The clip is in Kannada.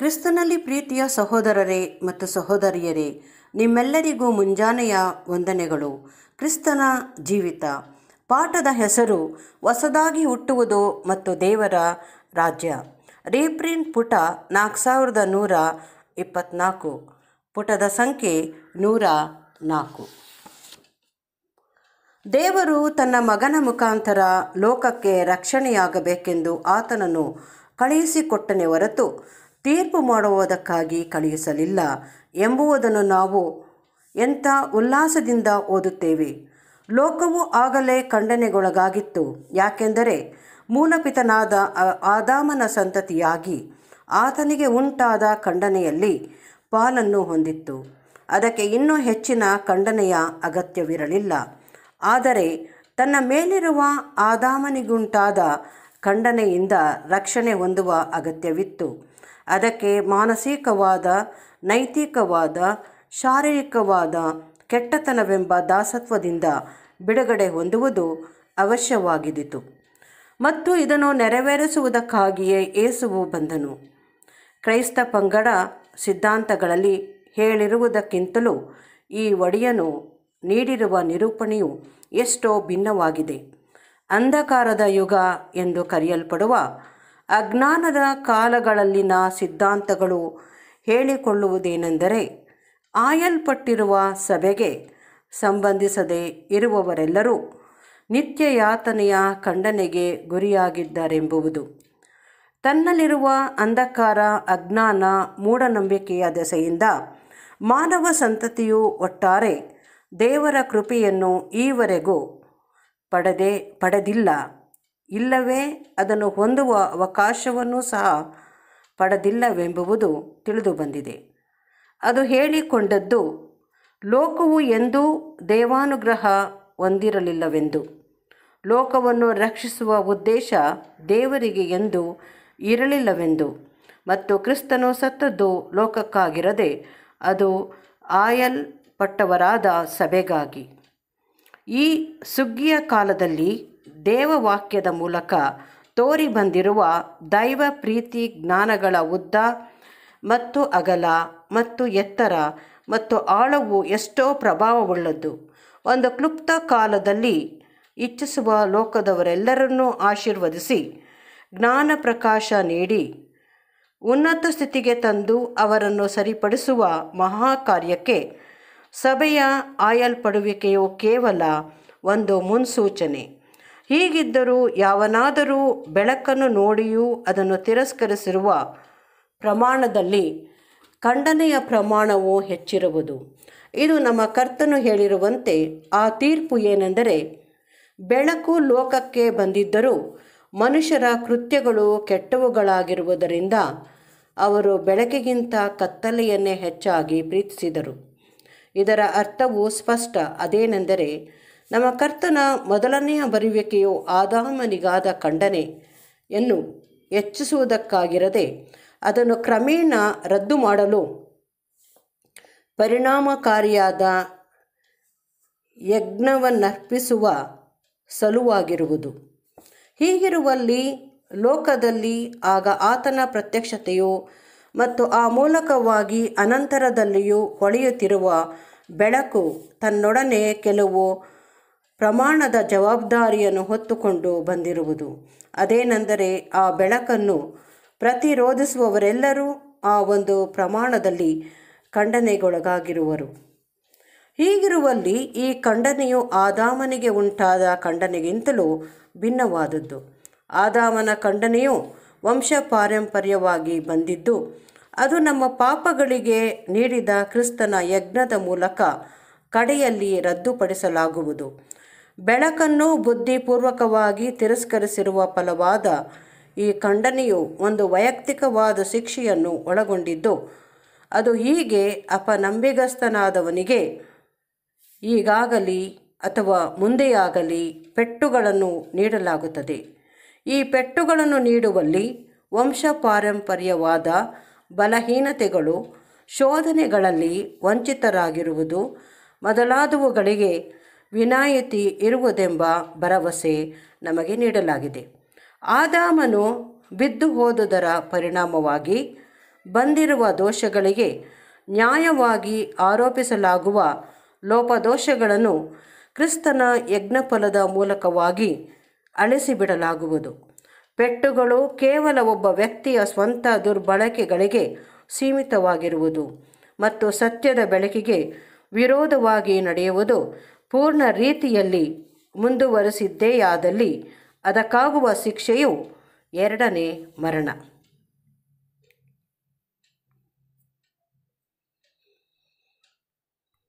ಕ್ರಿಸ್ತನಲ್ಲಿ ಪ್ರೀತಿಯ ಸಹೋದರರೇ ಮತ್ತು ಸಹೋದರಿಯರೇ ನಿಮ್ಮೆಲ್ಲರಿಗೂ ಮುಂಜಾನೆಯ ವಂದನೆಗಳು ಕ್ರಿಸ್ತನ ಜೀವಿತ ಪಾಠದ ಹೆಸರು ಹೊಸದಾಗಿ ಹುಟ್ಟುವುದು ಮತ್ತು ದೇವರ ರಾಜ್ಯ ರೀಪ್ರಿಂಟ್ ಪುಟ ನಾಲ್ಕು ಸಾವಿರದ ನೂರ ಇಪ್ಪತ್ತ್ನಾಲ್ಕು ಪುಟದ ಸಂಖ್ಯೆ ನೂರ ನಾಲ್ಕು ದೇವರು ತನ್ನ ಮಗನ ಮುಖಾಂತರ ಲೋಕಕ್ಕೆ ರಕ್ಷಣೆಯಾಗಬೇಕೆಂದು ಆತನನ್ನು ಕಳುಹಿಸಿಕೊಟ್ಟನೆ ಹೊರತು ತೀರ್ಪು ಮಾಡುವುದಕ್ಕಾಗಿ ಕಳುಹಿಸಲಿಲ್ಲ ಎಂಬುವುದನ್ನು ನಾವು ಎಂಥ ಉಲ್ಲಾಸದಿಂದ ಓದುತ್ತೇವೆ ಲೋಕವು ಆಗಲೇ ಖಂಡನೆಗೊಳಗಾಗಿತ್ತು ಯಾಕೆಂದರೆ ಮೂಲಪಿತನಾದ ಆದಾಮನ ಸಂತತಿಯಾಗಿ ಆತನಿಗೆ ಉಂಟಾದ ಖಂಡನೆಯಲ್ಲಿ ಪಾಲನ್ನು ಹೊಂದಿತ್ತು ಅದಕ್ಕೆ ಇನ್ನೂ ಹೆಚ್ಚಿನ ಖಂಡನೆಯ ಅಗತ್ಯವಿರಲಿಲ್ಲ ಆದರೆ ತನ್ನ ಮೇಲಿರುವ ಆದಾಮನಿಗುಂಟಾದ ಖಂಡನೆಯಿಂದ ರಕ್ಷಣೆ ಹೊಂದುವ ಅಗತ್ಯವಿತ್ತು ಅದಕ್ಕೆ ಮಾನಸಿಕವಾದ ನೈತಿಕವಾದ ಶಾರೀರಿಕವಾದ ಕೆಟ್ಟತನವೆಂಬ ದಾಸತ್ವದಿಂದ ಬಿಡುಗಡೆ ಹೊಂದುವುದು ಅವಶ್ಯವಾಗಿದಿತು ಮತ್ತು ಇದನ್ನು ನೆರವೇರಿಸುವುದಕ್ಕಾಗಿಯೇ ಏಸುವು ಬಂದನು ಕ್ರೈಸ್ತ ಪಂಗಡ ಸಿದ್ಧಾಂತಗಳಲ್ಲಿ ಹೇಳಿರುವುದಕ್ಕಿಂತಲೂ ಈ ಒಡೆಯನು ನೀಡಿರುವ ನಿರೂಪಣೆಯು ಎಷ್ಟೋ ಭಿನ್ನವಾಗಿದೆ ಅಂಧಕಾರದ ಯುಗ ಎಂದು ಕರೆಯಲ್ಪಡುವ ಅಜ್ಞಾನದ ಕಾಲಗಳಲ್ಲಿನ ಸಿದ್ಧಾಂತಗಳು ಹೇಳಿಕೊಳ್ಳುವುದೇನೆಂದರೆ ಆಯಲ್ಪಟ್ಟಿರುವ ಸಭೆಗೆ ಸಂಬಂಧಿಸದೆ ಇರುವವರೆಲ್ಲರೂ ನಿತ್ಯ ಯಾತನೆಯ ಖಂಡನೆಗೆ ಗುರಿಯಾಗಿದ್ದಾರೆಂಬುವುದು ತನ್ನಲ್ಲಿರುವ ಅಂಧಕಾರ ಅಜ್ಞಾನ ಮೂಢನಂಬಿಕೆಯ ದೆಸೆಯಿಂದ ಮಾನವ ಸಂತತಿಯು ಒಟ್ಟಾರೆ ದೇವರ ಕೃಪೆಯನ್ನು ಈವರೆಗೂ ಪಡೆದೇ ಪಡೆದಿಲ್ಲ ಇಲ್ಲವೇ ಅದನ್ನು ಹೊಂದುವ ಅವಕಾಶವನ್ನು ಸಹ ಪಡೆದಿಲ್ಲವೆಂಬುವುದು ತಿಳಿದು ಬಂದಿದೆ ಅದು ಹೇಳಿಕೊಂಡದ್ದು ಲೋಕವು ಎಂದೂ ದೇವಾನುಗ್ರಹ ಹೊಂದಿರಲಿಲ್ಲವೆಂದು ಲೋಕವನ್ನು ರಕ್ಷಿಸುವ ಉದ್ದೇಶ ದೇವರಿಗೆ ಎಂದು ಇರಲಿಲ್ಲವೆಂದು ಮತ್ತು ಕ್ರಿಸ್ತನು ಸತ್ತದ್ದು ಲೋಕಕ್ಕಾಗಿರದೆ ಅದು ಆಯಲ್ಪಟ್ಟವರಾದ ಸಭೆಗಾಗಿ ಈ ಸುಗ್ಗಿಯ ಕಾಲದಲ್ಲಿ ದೇವವಾಕ್ಯದ ಮೂಲಕ ತೋರಿ ಬಂದಿರುವ ದೈವ ಪ್ರೀತಿ ಜ್ಞಾನಗಳ ಉದ್ದ ಮತ್ತು ಅಗಲ ಮತ್ತು ಎತ್ತರ ಮತ್ತು ಆಳವು ಎಷ್ಟೋ ಪ್ರಭಾವವುಳ್ಳದ್ದು ಒಂದು ಕ್ಲುಪ್ತ ಕಾಲದಲ್ಲಿ ಇಚ್ಛಿಸುವ ಲೋಕದವರೆಲ್ಲರನ್ನೂ ಆಶೀರ್ವದಿಸಿ ಜ್ಞಾನ ಪ್ರಕಾಶ ನೀಡಿ ಉನ್ನತ ಸ್ಥಿತಿಗೆ ತಂದು ಅವರನ್ನು ಸರಿಪಡಿಸುವ ಮಹಾ ಕಾರ್ಯಕ್ಕೆ ಸಭೆಯ ಆಯಲ್ಪಡುವಿಕೆಯು ಕೇವಲ ಒಂದು ಮುನ್ಸೂಚನೆ ಹೀಗಿದ್ದರೂ ಯಾವನಾದರೂ ಬೆಳಕನ್ನು ನೋಡಿಯೂ ಅದನ್ನು ತಿರಸ್ಕರಿಸಿರುವ ಪ್ರಮಾಣದಲ್ಲಿ ಖಂಡನೆಯ ಪ್ರಮಾಣವು ಹೆಚ್ಚಿರುವುದು ಇದು ನಮ್ಮ ಕರ್ತನು ಹೇಳಿರುವಂತೆ ಆ ತೀರ್ಪು ಏನೆಂದರೆ ಬೆಳಕು ಲೋಕಕ್ಕೆ ಬಂದಿದ್ದರೂ ಮನುಷ್ಯರ ಕೃತ್ಯಗಳು ಕೆಟ್ಟವುಗಳಾಗಿರುವುದರಿಂದ ಅವರು ಬೆಳಕಿಗಿಂತ ಕತ್ತಲೆಯನ್ನೇ ಹೆಚ್ಚಾಗಿ ಪ್ರೀತಿಸಿದರು ಇದರ ಅರ್ಥವು ಸ್ಪಷ್ಟ ಅದೇನೆಂದರೆ ನಮ್ಮ ಕರ್ತನ ಮೊದಲನೆಯ ಬರುವಿಕೆಯು ಆದಾಮನಿಗಾದ ಖಂಡನೆಯನ್ನು ಹೆಚ್ಚಿಸುವುದಕ್ಕಾಗಿರದೆ ಅದನ್ನು ಕ್ರಮೇಣ ರದ್ದು ಮಾಡಲು ಪರಿಣಾಮಕಾರಿಯಾದ ಯಜ್ಞವನ್ನರ್ಪಿಸುವ ಸಲುವಾಗಿರುವುದು ಹೀಗಿರುವಲ್ಲಿ ಲೋಕದಲ್ಲಿ ಆಗ ಆತನ ಪ್ರತ್ಯಕ್ಷತೆಯು ಮತ್ತು ಆ ಮೂಲಕವಾಗಿ ಅನಂತರದಲ್ಲಿಯೂ ಹೊಳೆಯುತ್ತಿರುವ ಬೆಳಕು ತನ್ನೊಡನೆ ಕೆಲವು ಪ್ರಮಾಣದ ಜವಾಬ್ದಾರಿಯನ್ನು ಹೊತ್ತುಕೊಂಡು ಬಂದಿರುವುದು ಅದೇನೆಂದರೆ ಆ ಬೆಳಕನ್ನು ಪ್ರತಿರೋಧಿಸುವವರೆಲ್ಲರೂ ಆ ಒಂದು ಪ್ರಮಾಣದಲ್ಲಿ ಖಂಡನೆಗೊಳಗಾಗಿರುವರು ಹೀಗಿರುವಲ್ಲಿ ಈ ಖಂಡನೆಯು ಆದಾಮನಿಗೆ ಉಂಟಾದ ಖಂಡನೆಗಿಂತಲೂ ಭಿನ್ನವಾದದ್ದು ಆದಾಮನ ಖಂಡನೆಯು ವಂಶ ಪಾರಂಪರ್ಯವಾಗಿ ಬಂದಿದ್ದು ಅದು ನಮ್ಮ ಪಾಪಗಳಿಗೆ ನೀಡಿದ ಕ್ರಿಸ್ತನ ಯಜ್ಞದ ಮೂಲಕ ಕಡೆಯಲ್ಲಿ ರದ್ದುಪಡಿಸಲಾಗುವುದು ಬೆಳಕನ್ನು ಬುದ್ಧಿಪೂರ್ವಕವಾಗಿ ತಿರಸ್ಕರಿಸಿರುವ ಫಲವಾದ ಈ ಖಂಡನೆಯು ಒಂದು ವೈಯಕ್ತಿಕವಾದ ಶಿಕ್ಷೆಯನ್ನು ಒಳಗೊಂಡಿದ್ದು ಅದು ಹೀಗೆ ಅಪನಂಬಿಗಸ್ತನಾದವನಿಗೆ ಈಗಾಗಲಿ ಅಥವಾ ಮುಂದೆಯಾಗಲಿ ಪೆಟ್ಟುಗಳನ್ನು ನೀಡಲಾಗುತ್ತದೆ ಈ ಪೆಟ್ಟುಗಳನ್ನು ನೀಡುವಲ್ಲಿ ವಂಶ ಪಾರಂಪರ್ಯವಾದ ಬಲಹೀನತೆಗಳು ಶೋಧನೆಗಳಲ್ಲಿ ವಂಚಿತರಾಗಿರುವುದು ಮೊದಲಾದವುಗಳಿಗೆ ವಿನಾಯಿತಿ ಇರುವುದೆಂಬ ಭರವಸೆ ನಮಗೆ ನೀಡಲಾಗಿದೆ ಆದಾಮನು ಬಿದ್ದು ಹೋದುದರ ಪರಿಣಾಮವಾಗಿ ಬಂದಿರುವ ದೋಷಗಳಿಗೆ ನ್ಯಾಯವಾಗಿ ಆರೋಪಿಸಲಾಗುವ ಲೋಪದೋಷಗಳನ್ನು ಕ್ರಿಸ್ತನ ಯಜ್ಞಫಲದ ಮೂಲಕವಾಗಿ ಅಳಿಸಿಬಿಡಲಾಗುವುದು ಪೆಟ್ಟುಗಳು ಕೇವಲ ಒಬ್ಬ ವ್ಯಕ್ತಿಯ ಸ್ವಂತ ದುರ್ಬಳಕೆಗಳಿಗೆ ಸೀಮಿತವಾಗಿರುವುದು ಮತ್ತು ಸತ್ಯದ ಬೆಳಕಿಗೆ ವಿರೋಧವಾಗಿ ನಡೆಯುವುದು ಪೂರ್ಣ ರೀತಿಯಲ್ಲಿ ಮುಂದುವರಿಸಿದ್ದೇಯಾದಲ್ಲಿ ಅದಕ್ಕಾಗುವ ಶಿಕ್ಷೆಯು ಎರಡನೇ ಮರಣ